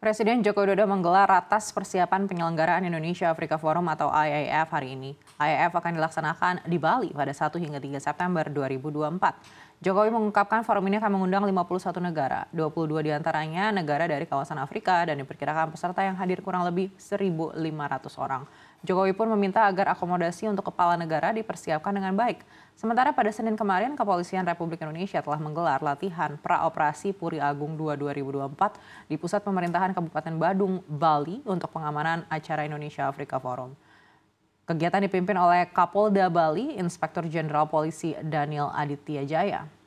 Presiden Joko Widodo menggelar ratas persiapan penyelenggaraan Indonesia Afrika Forum atau IAF hari ini. IAF akan dilaksanakan di Bali pada 1 hingga 3 September 2024. Jokowi mengungkapkan forum ini akan mengundang 51 negara, 22 diantaranya negara dari kawasan Afrika dan diperkirakan peserta yang hadir kurang lebih 1.500 orang. Jokowi pun meminta agar akomodasi untuk kepala negara dipersiapkan dengan baik. Sementara pada Senin kemarin, Kepolisian Republik Indonesia telah menggelar latihan praoperasi Puri Agung 2 2024 di Pusat Pemerintahan Kabupaten Badung, Bali untuk pengamanan acara Indonesia Afrika Forum. Kegiatan dipimpin oleh Kapolda Bali, Inspektur Jenderal Polisi Daniel Aditya Jaya.